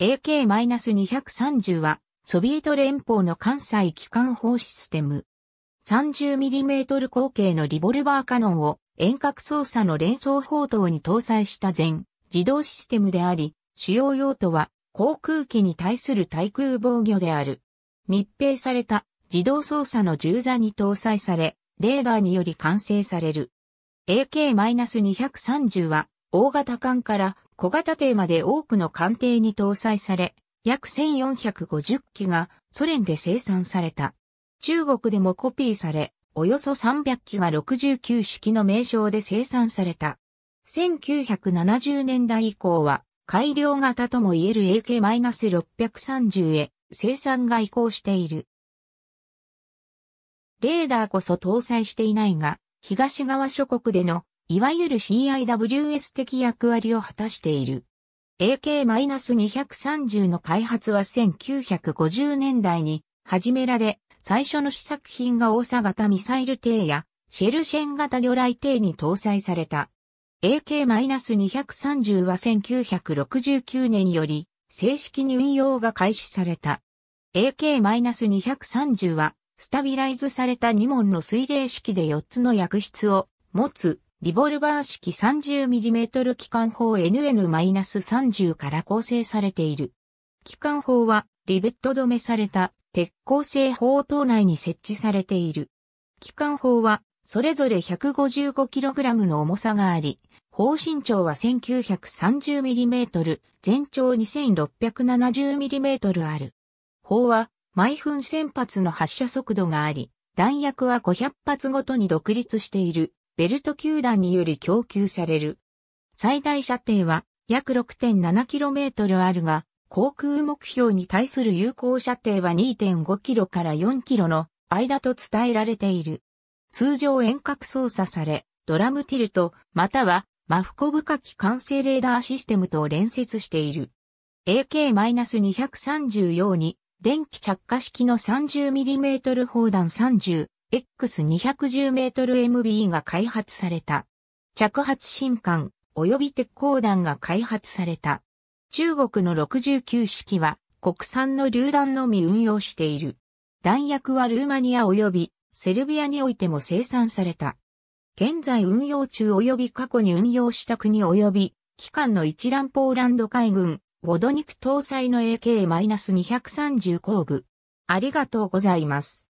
AK-230 は、ソビエト連邦の関西機関砲システム。30mm 口径のリボルバーカノンを遠隔操作の連装砲塔に搭載した全自動システムであり、主要用途は航空機に対する対空防御である。密閉された自動操作の銃座に搭載され、レーダーにより完成される。AK-230 は大型艦から小型艇まで多くの艦艇に搭載され、約1450機がソ連で生産された。中国でもコピーされ、およそ300機が69式の名称で生産された。1970年代以降は改良型とも言える AK-630 へ生産が移行している。レーダーこそ搭載していないが、東側諸国でのいわゆる CIWS 的役割を果たしている。AK-230 の開発は1950年代に始められ、最初の試作品が大佐型ミサイル艇やシェルシェン型魚雷艇に搭載された。AK-230 は1969年より正式に運用が開始された。AK-230 はスタビライズされた2門の水冷式で4つの薬室を持つリボルバー式 30mm 機関砲 NN-30 から構成されている。機関砲はリベット止めされた鉄鋼製砲塔内に設置されている。機関砲はそれぞれ 155kg の重さがあり、砲身長は 1930mm、全長 2670mm ある。砲は毎分1000発の発射速度があり、弾薬は500発ごとに独立している。ベルト球団により供給される。最大射程は約 6.7km あるが、航空目標に対する有効射程は 2.5km から 4km の間と伝えられている。通常遠隔操作され、ドラムティルト、またはマフコブ火器管レーダーシステムと連接している。AK-230 用に電気着火式の 30mm 砲弾30 X210mMB が開発された。着発新艦及び鉄鋼弾が開発された。中国の69式は国産の榴弾のみ運用している。弾薬はルーマニア及びセルビアにおいても生産された。現在運用中及び過去に運用した国及び機関の一覧ポーランド海軍、ボドニク搭載の AK-230 後部。ありがとうございます。